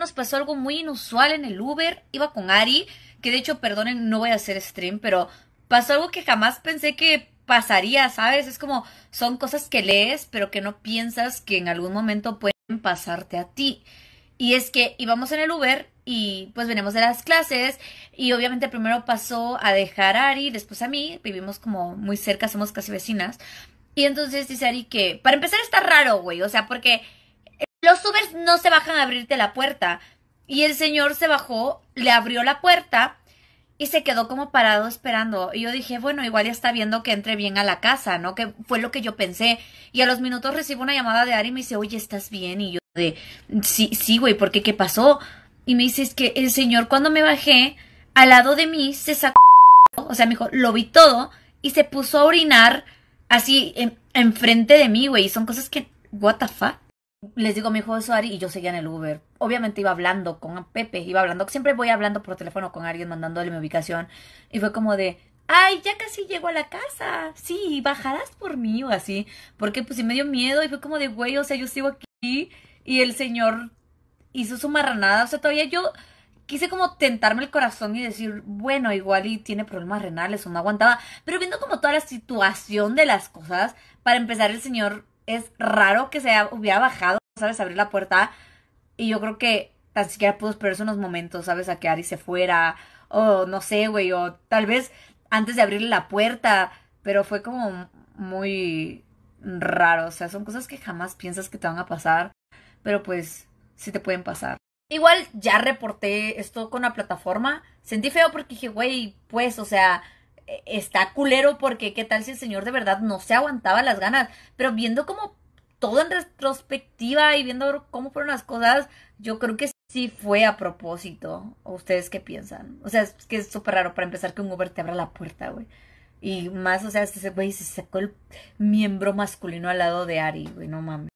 nos pasó algo muy inusual en el Uber. Iba con Ari, que de hecho, perdonen, no voy a hacer stream, pero pasó algo que jamás pensé que pasaría, ¿sabes? Es como, son cosas que lees, pero que no piensas que en algún momento pueden pasarte a ti. Y es que íbamos en el Uber y pues venimos de las clases y obviamente primero pasó a dejar a Ari, después a mí, vivimos como muy cerca, somos casi vecinas. Y entonces dice Ari que, para empezar está raro, güey, o sea, porque los Ubers no se bajan a abrirte la puerta. Y el señor se bajó, le abrió la puerta y se quedó como parado esperando. Y yo dije, bueno, igual ya está viendo que entre bien a la casa, ¿no? Que fue lo que yo pensé. Y a los minutos recibo una llamada de Ari y me dice, oye, ¿estás bien? Y yo de, sí, sí, güey, ¿por qué? ¿Qué pasó? Y me dice, es que el señor cuando me bajé, al lado de mí, se sacó, o sea, me dijo, lo vi todo y se puso a orinar así enfrente de mí, güey. Y son cosas que, what the fuck? les digo, mi hijo es Ari y yo seguía en el Uber. Obviamente iba hablando con Pepe, iba hablando, siempre voy hablando por teléfono con alguien, mandándole mi ubicación. Y fue como de, ay, ya casi llego a la casa. Sí, bajarás por mí o así. Porque pues sí me dio miedo y fue como de, güey, o sea, yo sigo aquí y el señor hizo su marranada. O sea, todavía yo quise como tentarme el corazón y decir, bueno, igual y tiene problemas renales o no aguantaba. Pero viendo como toda la situación de las cosas, para empezar el señor es raro que se hubiera bajado, ¿sabes? Abrir la puerta. Y yo creo que tan siquiera pudo esperarse unos momentos, ¿sabes? A que Ari se fuera. O no sé, güey. O tal vez antes de abrirle la puerta. Pero fue como muy raro. O sea, son cosas que jamás piensas que te van a pasar. Pero pues sí te pueden pasar. Igual ya reporté esto con la plataforma. Sentí feo porque dije, güey, pues, o sea, está culero porque qué tal si el señor de verdad no se aguantaba las ganas, pero viendo como todo en retrospectiva y viendo cómo fueron las cosas, yo creo que sí fue a propósito. ustedes qué piensan? O sea, es que es súper raro para empezar que un Uber te abra la puerta, güey. Y más, o sea, este güey se sacó el miembro masculino al lado de Ari, güey, no mames.